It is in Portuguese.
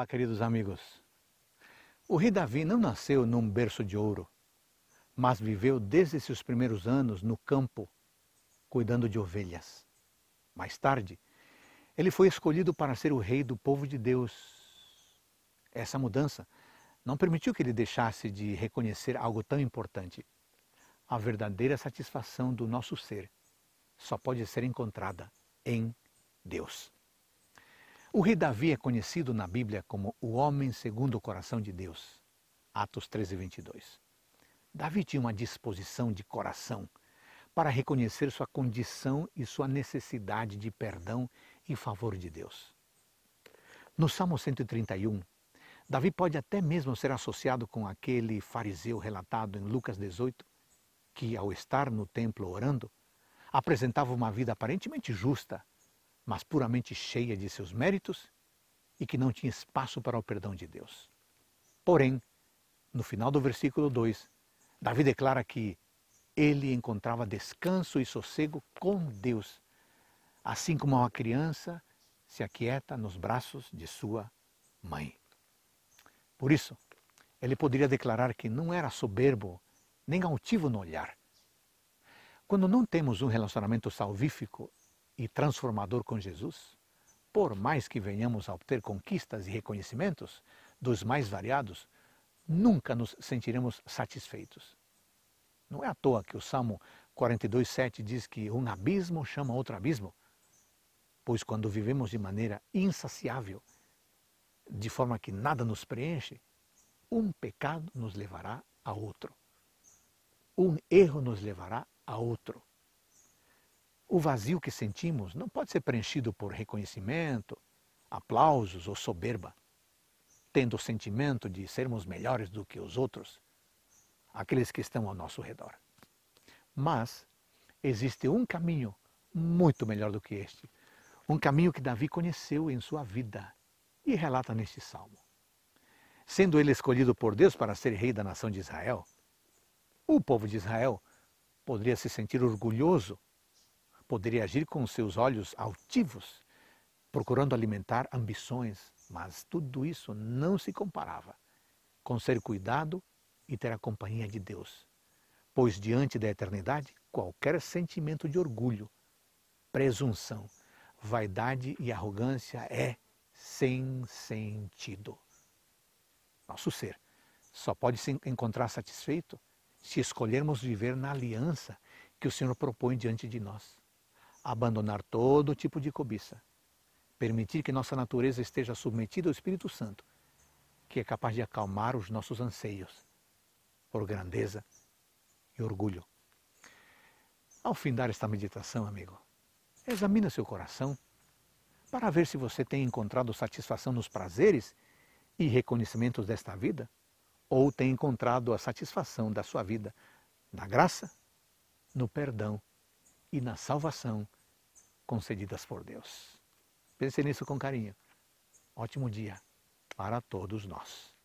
Olá, queridos amigos. O rei Davi não nasceu num berço de ouro, mas viveu desde seus primeiros anos no campo, cuidando de ovelhas. Mais tarde, ele foi escolhido para ser o rei do povo de Deus. Essa mudança não permitiu que ele deixasse de reconhecer algo tão importante. A verdadeira satisfação do nosso ser só pode ser encontrada em Deus. O rei Davi é conhecido na Bíblia como o homem segundo o coração de Deus. Atos 13, 22. Davi tinha uma disposição de coração para reconhecer sua condição e sua necessidade de perdão e favor de Deus. No Salmo 131, Davi pode até mesmo ser associado com aquele fariseu relatado em Lucas 18, que, ao estar no templo orando, apresentava uma vida aparentemente justa, mas puramente cheia de seus méritos e que não tinha espaço para o perdão de Deus. Porém, no final do versículo 2, Davi declara que ele encontrava descanso e sossego com Deus, assim como uma criança se aquieta nos braços de sua mãe. Por isso, ele poderia declarar que não era soberbo nem altivo no olhar. Quando não temos um relacionamento salvífico e transformador com Jesus? Por mais que venhamos a obter conquistas e reconhecimentos dos mais variados, nunca nos sentiremos satisfeitos. Não é à toa que o Salmo 42,7 diz que um abismo chama outro abismo, pois quando vivemos de maneira insaciável, de forma que nada nos preenche, um pecado nos levará a outro. Um erro nos levará a outro. O vazio que sentimos não pode ser preenchido por reconhecimento, aplausos ou soberba, tendo o sentimento de sermos melhores do que os outros, aqueles que estão ao nosso redor. Mas existe um caminho muito melhor do que este, um caminho que Davi conheceu em sua vida e relata neste salmo. Sendo ele escolhido por Deus para ser rei da nação de Israel, o povo de Israel poderia se sentir orgulhoso poderia agir com seus olhos altivos, procurando alimentar ambições, mas tudo isso não se comparava com ser cuidado e ter a companhia de Deus. Pois diante da eternidade, qualquer sentimento de orgulho, presunção, vaidade e arrogância é sem sentido. Nosso ser só pode se encontrar satisfeito se escolhermos viver na aliança que o Senhor propõe diante de nós abandonar todo tipo de cobiça, permitir que nossa natureza esteja submetida ao Espírito Santo, que é capaz de acalmar os nossos anseios por grandeza e orgulho. Ao findar esta meditação, amigo, examina seu coração para ver se você tem encontrado satisfação nos prazeres e reconhecimentos desta vida ou tem encontrado a satisfação da sua vida na graça, no perdão e na salvação concedidas por Deus. Pense nisso com carinho. Ótimo dia para todos nós.